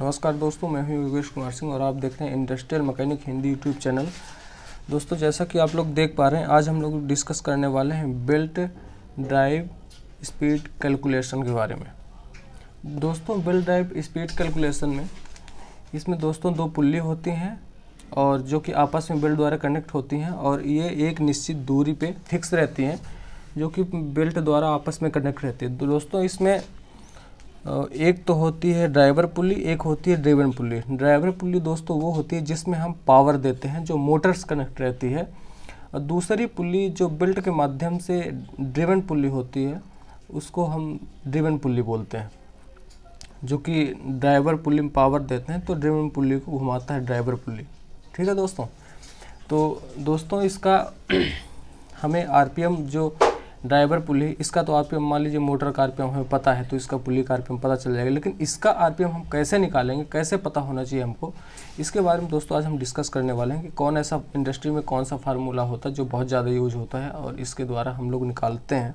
नमस्कार दोस्तों मैं हूं योगेश कुमार सिंह और आप देख रहे हैं industrial mechanic Hindi YouTube channel दोस्तों जैसा कि आप लोग देख पा रहे हैं आज हम लोग डिस्कस करने वाले हैं बेल्ट ड्राइव स्पीड कैलकुलेशन के बारे में दोस्तों बेल्ट ड्राइव स्पीड कैलकुलेशन में इसमें दोस्तों दो पुल्ली होती हैं और जो कि आपस में बेल्ट द्वारा कनेक्ट होती हैं और ये एक निश्चित दूरी पर फिक्स रहती हैं जो कि बेल्ट द्वारा आपस में कनेक्ट रहती है दोस्तों इसमें एक तो होती है ड्राइवर पुली एक होती है ड्रिवन पुली ड्राइवर पुली दोस्तों वो होती है जिसमें हम पावर देते हैं जो मोटर्स कनेक्ट रहती है और दूसरी पुली जो बिल्ट के माध्यम से ड्रिवन पुली होती है उसको हम ड्रिवन पुली बोलते हैं जो कि ड्राइवर पुली में पावर देते हैं तो ड्रिवन पुली को घुमाता है ड्राइवर पुली ठीक है दोस्तों तो दोस्तों इसका हमें आर जो ड्राइवर पुली इसका तो आर मान लीजिए मोटर का आर हमें पता है तो इसका पुली का आर पता चल जाएगा लेकिन इसका आर हम कैसे निकालेंगे कैसे पता होना चाहिए हमको इसके बारे में दोस्तों आज हम डिस्कस करने वाले हैं कि कौन ऐसा इंडस्ट्री में कौन सा फार्मूला होता है जो बहुत ज़्यादा यूज होता है और इसके द्वारा हम लोग निकालते हैं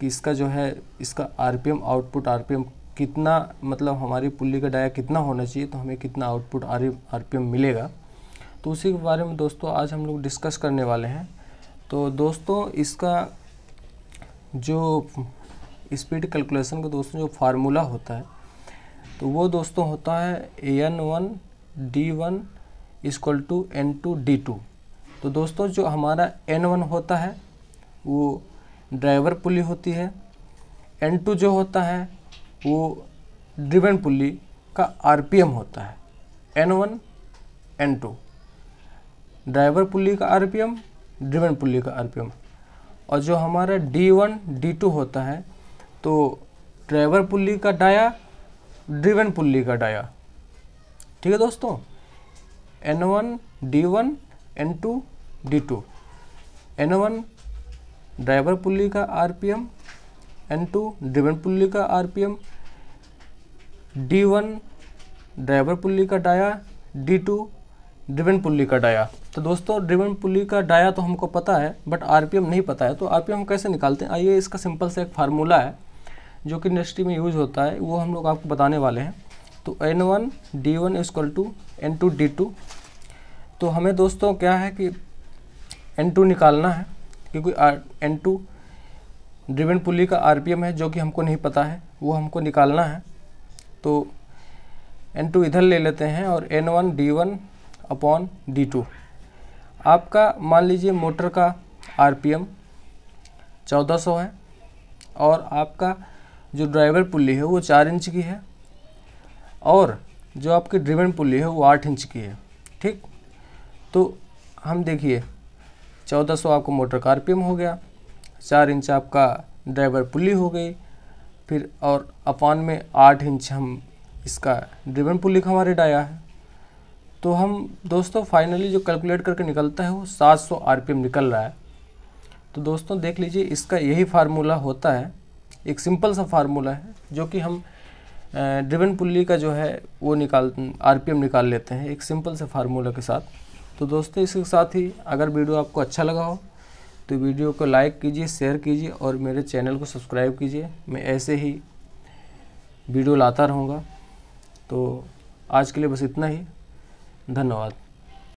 कि इसका जो है इसका आर आउटपुट आर कितना मतलब हमारी पुल्ली का डाया कितना होना चाहिए तो हमें कितना आउटपुट आर आर मिलेगा तो उसी के बारे में दोस्तों आज हम लोग डिस्कस करने वाले हैं तो दोस्तों इसका जो स्पीड कैलकुलेशन का दोस्तों जो फार्मूला होता है तो वो दोस्तों होता है a N one D one is equal to N two D two तो दोस्तों जो हमारा एन वन होता है वो ड्राइवर पुली होती है एन टू जो होता है वो ड्रिवन पुली का आरपीएम होता है N one N two driver pulley का आरपीएम ड्रिवन पुली का आरपीएम और जो हमारा डी वन डी टू होता है तो ड्राइवर पुल्ली का डाया ड्रिवन पुल्ली का डाया ठीक है दोस्तों N one D one N two D two N one driver pulley का R P M N two driven pulley का R P M D one driver pulley का dia D two driven pulley का dia तो दोस्तों driven pulley का dia तो हमको पता है बट आरपीएम नहीं पता है तो आरपीएम हम कैसे निकालते हैं आइए इसका सिंपल से एक फार्मूला है जो कि इंडस्ट्री में यूज होता है वो हम लोग आपको बताने वाले हैं तो N one D one is to N two D two तो हमें दोस्तों क्या है कि एन टू निकालना है क्योंकि एन टू ड्रिवन पुली का आर है जो कि हमको नहीं पता है वो हमको निकालना है तो एन टू इधर ले लेते हैं और N one D one upon D two आपका मान लीजिए मोटर का आरपीएम 1400 है और आपका जो ड्राइवर पुली है वो चार इंच की है और जो आपकी ड्रिवन पुली है वो आठ इंच की है ठीक तो हम देखिए 1400 आपको मोटर का आरपीएम हो गया चार इंच आपका ड्राइवर पुली हो गई फिर और अपान में आठ इंच हम इसका ड्रिवन पुली हमारे डाया है तो हम दोस्तों फाइनली जो कैलकुलेट करके निकलता है वो 700 सौ निकल रहा है तो दोस्तों देख लीजिए इसका यही फार्मूला होता है एक सिंपल सा फार्मूला है जो कि हम ड्रिवन पुल्ली का जो है वो निकाल आर निकाल लेते हैं एक सिंपल से फार्मूला के साथ तो दोस्तों इसके साथ ही अगर वीडियो आपको अच्छा लगा हो तो वीडियो को लाइक कीजिए शेयर कीजिए और मेरे चैनल को सब्सक्राइब कीजिए मैं ऐसे ही वीडियो लाता रहूँगा तो आज के लिए बस इतना ही धन्यवाद